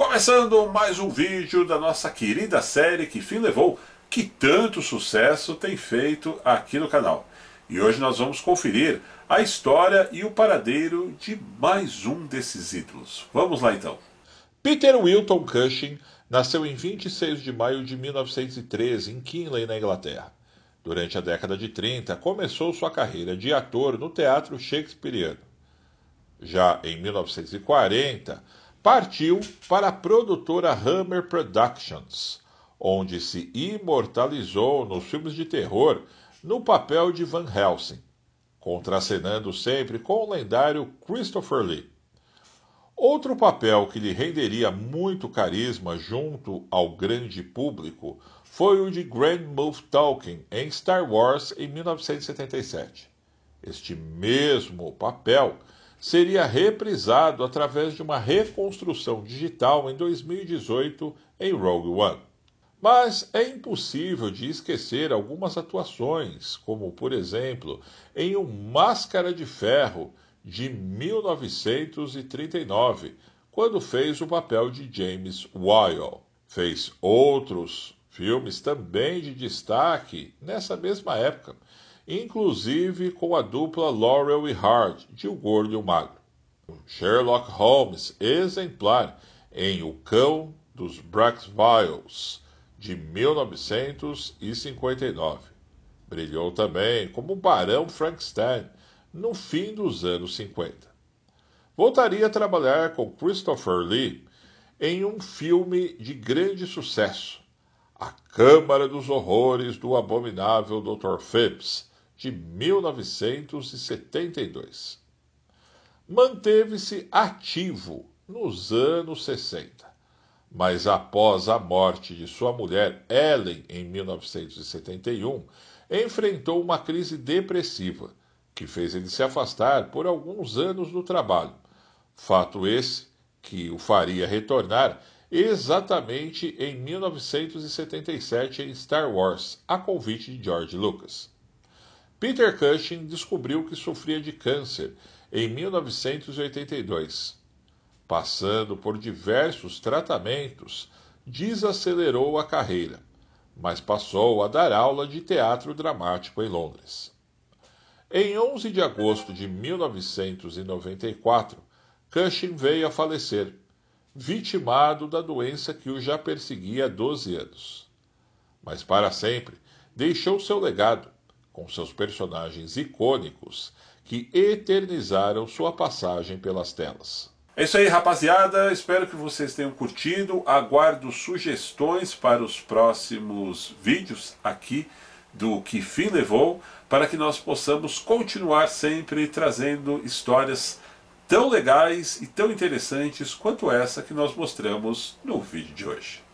Começando mais um vídeo da nossa querida série que fim levou, que tanto sucesso tem feito aqui no canal. E hoje nós vamos conferir a história e o paradeiro de mais um desses ídolos. Vamos lá então. Peter Wilton Cushing nasceu em 26 de maio de 1913 em Kinley, na Inglaterra. Durante a década de 30, começou sua carreira de ator no teatro shakespeariano. Já em 1940, partiu para a produtora Hammer Productions, onde se imortalizou nos filmes de terror no papel de Van Helsing, contracenando sempre com o lendário Christopher Lee. Outro papel que lhe renderia muito carisma junto ao grande público foi o de Grand Moff Tolkien em Star Wars em 1977. Este mesmo papel seria reprisado através de uma reconstrução digital em 2018 em Rogue One. Mas é impossível de esquecer algumas atuações, como, por exemplo, em Um Máscara de Ferro de 1939, quando fez o papel de James Weil. Fez outros filmes também de destaque nessa mesma época, inclusive com a dupla Laurel e Hart, de O Gordo e o Magro. Sherlock Holmes, exemplar, em O Cão dos Braxviles, de 1959. Brilhou também como Barão Frankenstein no fim dos anos 50. Voltaria a trabalhar com Christopher Lee em um filme de grande sucesso, A Câmara dos Horrores do Abominável Dr. Phipps, de 1972. Manteve-se ativo nos anos 60, mas após a morte de sua mulher Ellen em 1971, enfrentou uma crise depressiva que fez ele se afastar por alguns anos do trabalho. Fato esse que o faria retornar exatamente em 1977 em Star Wars, a convite de George Lucas. Peter Cushing descobriu que sofria de câncer em 1982. Passando por diversos tratamentos, desacelerou a carreira, mas passou a dar aula de teatro dramático em Londres. Em 11 de agosto de 1994, Cushing veio a falecer, vitimado da doença que o já perseguia há 12 anos. Mas para sempre deixou seu legado, com seus personagens icônicos que eternizaram sua passagem pelas telas. É isso aí, rapaziada. Espero que vocês tenham curtido. Aguardo sugestões para os próximos vídeos aqui do Que Fim Levou, para que nós possamos continuar sempre trazendo histórias tão legais e tão interessantes quanto essa que nós mostramos no vídeo de hoje.